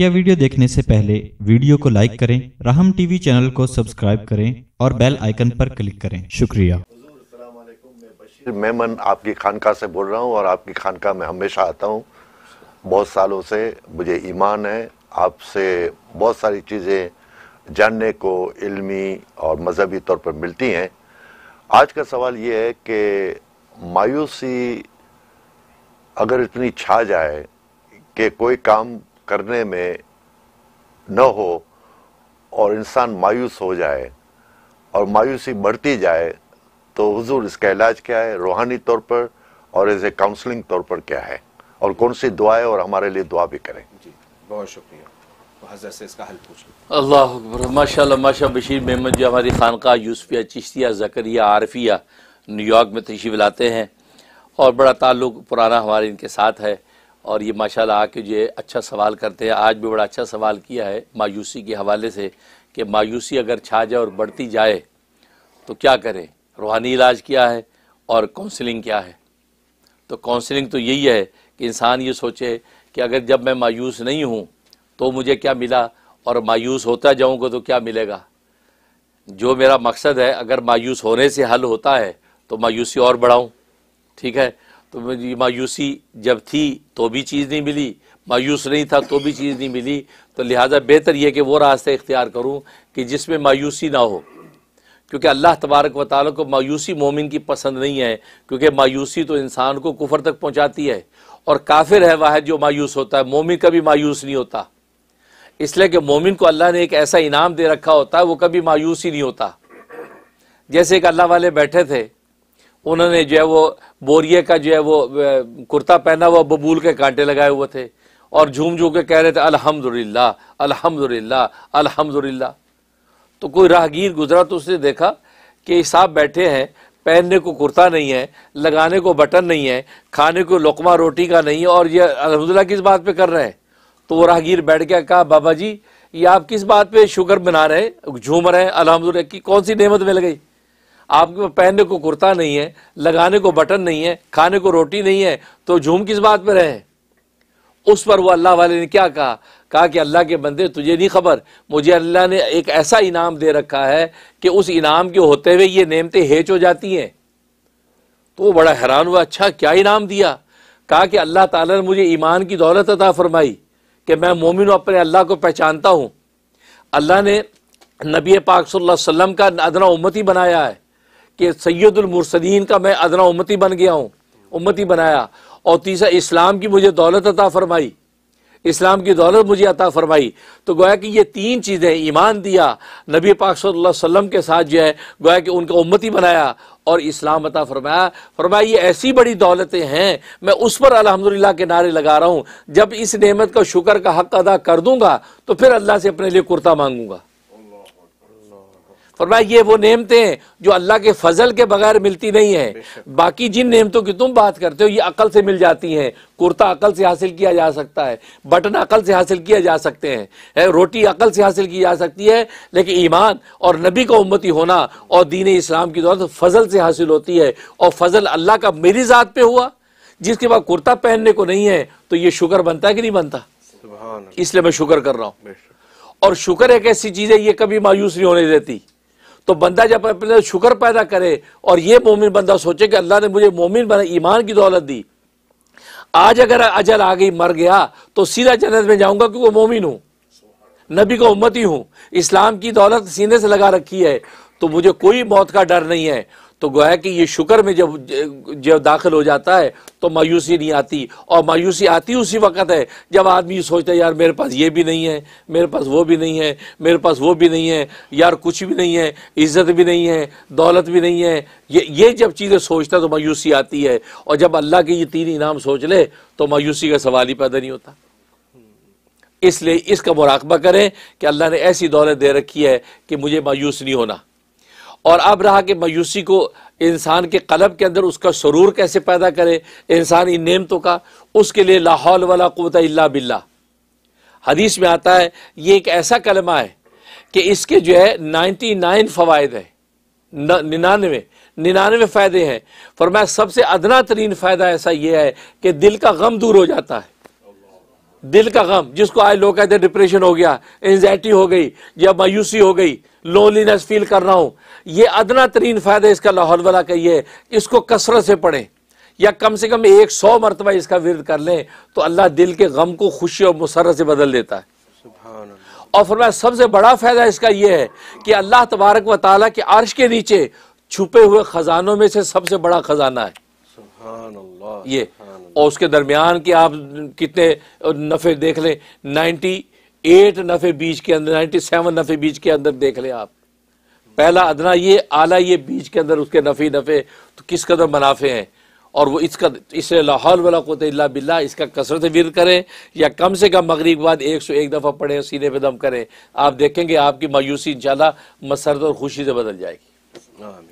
मुख्य वीडियो देखने से पहले वीडियो को लाइक करें राहम टीवी चैनल को सब्सक्राइब करें और बेल आइकन पर क्लिक करें शुक्रिया मैं मन आपकी खानका से बोल रहा हूं और आपकी खानका में हमेशा आता हूं बहुत सालों से मुझे ईमान है आपसे बहुत सारी चीज़ें जानने को इल्मी और मजहबी तौर पर मिलती हैं आज का सवाल ये है कि मायूसी अगर इतनी छा जाए कि कोई काम करने में न हो और इंसान मायूस हो जाए और मायूसी बढ़ती जाए तो हुजूर इसका इलाज क्या है रूहानी तौर पर और एज ए काउंसलिंग तौर पर क्या है और कौन सी दुआएं और हमारे लिए दुआ भी करें जी बहुत शुक्रिया तो इसका अल्लाह अकबर माशा माशा बशीर मेहमद जी हमारी खानका यूसफिया चिश्तिया जकरिया आरफिया न्यूयॉर्क में तशीफ लाते हैं और बड़ा ताल्लुक पुराना हमारे इनके साथ है और ये माशाल्लाह आके जो अच्छा सवाल करते हैं आज भी बड़ा अच्छा सवाल किया है मायूसी के हवाले से कि मायूसी अगर छा जाए और बढ़ती जाए तो क्या करें रूहानी इलाज क्या है और काउंसलिंग क्या है तो काउंसलिंग तो यही है कि इंसान ये सोचे कि अगर जब मैं मायूस नहीं हूँ तो मुझे क्या मिला और मायूस होता जाऊँगा तो क्या मिलेगा जो मेरा मकसद है अगर मायूस होने से हल होता है तो मायूसी और बढ़ाऊँ ठीक है तो मायूसी जब थी तो भी चीज़ नहीं मिली मायूस नहीं था तो भी चीज़ नहीं मिली तो लिहाजा बेहतर यह कि वो रास्ते इख्तियार करूँ कि जिसमें मायूसी ना हो क्योंकि अल्लाह तबारक व ताली को मायूसी मोमिन की पसंद नहीं है क्योंकि मायूसी तो इंसान को कुफर तक पहुँचाती है और काफिर है वह जो मायूस होता है मोमिन कभी मायूस नहीं होता इसलिए कि मोमिन को अल्लाह ने एक ऐसा इनाम दे रखा होता है वो कभी मायूस ही नहीं होता जैसे एक अल्लाह वाले बैठे थे उन्होंने जो है वो बोरिए का जो है वो कुर्ता पहना हुआ बबूल के कांटे लगाए हुए थे और झूम झूम के कह रहे थे अल्हम्दुलिल्लाह अल्हम्दुलिल्लाह अल्हम्दुलिल्लाह तो कोई राहगीर गुजरा तो उसने देखा कि साहब बैठे हैं पहनने को कुर्ता नहीं है लगाने को बटन नहीं है खाने को लकमा रोटी का नहीं है और ये अलहमदिल्ला किस बात पर कर रहे हैं तो वो राहगीर बैठ गया कहा बाबा जी ये आप किस बात पर शुगर बना रहे हैं झूम रहे हैं अलहमदिल्ला की कौन सी नेमत मिल गई आपके पहनने को कुर्ता नहीं है लगाने को बटन नहीं है खाने को रोटी नहीं है तो झूम किस बात पर रहे उस पर वो अल्लाह वाले ने क्या कहा कहा कि अल्लाह के बंदे तुझे नहीं खबर मुझे अल्लाह ने एक ऐसा इनाम दे रखा है कि उस इनाम के होते हुए ये नेमतें हेच हो जाती हैं तो वो बड़ा हैरान हुआ अच्छा क्या इनाम दिया कहा कि अल्लाह ताला ने मुझे ईमान की दौलत अता फरमाई कि मैं मोमिन अपने अल्लाह को पहचानता हूँ अल्लाह ने नबी पाक सल्लल्लाहु अलैहि वसल्लम का अदना उम्मती बनाया है कि सैदुलमरसदीन का मैं अदना उम्मती बन गया हूँ उम्मती बनाया और तीसरा इस्लाम की मुझे दौलत अता फरमाई इस्लाम की दौलत मुझे अता फरमाई तो गोया कि ये तीन चीज़ें ईमान दिया नबी पाक वसल्लम के साथ जो है गोया कि उनका उम्मती बनाया और इस्लाम अता फरमाया फरमाया ये ऐसी बड़ी दौलतें हैं मैं उस पर अल्हम्दुलिल्लाह के नारे लगा रहा हूँ जब इस नेमत का शुक्र का हक अदा कर दूंगा तो फिर अल्लाह से अपने लिए कुर्ता मांगूंगा फरमाया ये वो नेमतें हैं जो अल्लाह के फजल के बगैर मिलती नहीं है बाकी जिन नेमतों की तुम बात करते हो ये अकल से मिल जाती हैं कुर्ता अकल से हासिल किया जा सकता है बटन अकल से हासिल किया जा सकते हैं है, रोटी अकल से हासिल की जा सकती है लेकिन ईमान और नबी का उम्मती होना और दीन इस्लाम की दौरान फजल से हासिल होती है और फजल अल्लाह का मेरी ज़ात पे हुआ जिसके बाद कुर्ता पहनने को नहीं है तो ये शुक्र बनता है कि नहीं बनता इसलिए मैं शुक्र कर रहा हूँ और शुक्र एक ऐसी चीज़ है ये कभी मायूस नहीं होने देती तो बंदा जब अपने शुक्र पैदा करे और ये मोमिन बंदा सोचे कि अल्लाह ने मुझे मोमिन बना ईमान की दौलत दी आज अगर अजल आ गई मर गया तो सीधा जन्नत में जाऊंगा क्योंकि मोमिन हूँ नबी का उम्मती हूं इस्लाम की दौलत सीने से लगा रखी है तो मुझे कोई मौत का डर नहीं है तो गोया कि ये शुक्र में जब जब दाखिल हो जाता है तो मायूसी नहीं आती और मायूसी आती उसी वक्त है जब आदमी सोचता है यार मेरे पास ये भी नहीं है मेरे पास वो भी नहीं है मेरे पास वो भी नहीं है यार कुछ भी नहीं है इज्जत भी नहीं है दौलत भी नहीं है ये ये जब चीज़ें सोचता है तो मायूसी आती है और जब अल्लाह के ये तीन इनाम सोच ले तो मायूसी का सवाल ही पैदा नहीं होता इसलिए इसका मुराकबा करें कि अल्लाह ने ऐसी दौलत दे रखी है कि मुझे मायूस नहीं होना और अब रहा कि मायूसी को इंसान के कलब के अंदर उसका शरूर कैसे पैदा करे इंसानी तो का उसके लिए लाहौल वाला कुत बिल्ला हदीस में आता है ये एक ऐसा कलमा है कि इसके जो है नाइन्टी नाइन फवायद हैं निन्यानवे निन्यानवे फ़ायदे हैं फरमाया सबसे अदना तरीन फ़ायदा ऐसा यह है कि दिल का गम दूर हो जाता है दिल का गम जिसको आज लोग कहते हैं डिप्रेशन हो गया एनजाइटी हो गई या मायूसी हो गई लोनलीनेस फील कर रहा हूँ ये अदना तरीन फ़ायदा इसका लाहौल वाला का ये इसको कसरत से पढ़ें या कम से कम एक सौ मरतबा इसका विरद कर लें तो अल्लाह दिल के गम को खुशी और मुसरत से बदल देता है और फिर मैं सबसे बड़ा फ़ायदा इसका यह है कि अल्लाह तबारक व ताला के अर्श के नीचे छुपे हुए ख़जानों में से सबसे बड़ा ख़जाना है ये और उसके दरमियान के आप कितने नफ़े देख लें नाइन्टी एट नफ़े बीज के अंदर नाइन्टी सेवन नफ़े बीज के अंदर देख लें आप पहला अदना ये आला ये बीज के अंदर उसके नफ़े नफ़े तो किस कदर मुनाफे हैं और वो इसका इसलिए लाहौल वाला कोत बिल्ला इसका कसरत वीर करें या कम से कम मगरब के बाद एक सौ एक दफ़ा पढ़ें सीने पर दम करें आप देखेंगे आपकी मायूसी इंशाल्लाह मसरत और खुशी से बदल जाएगी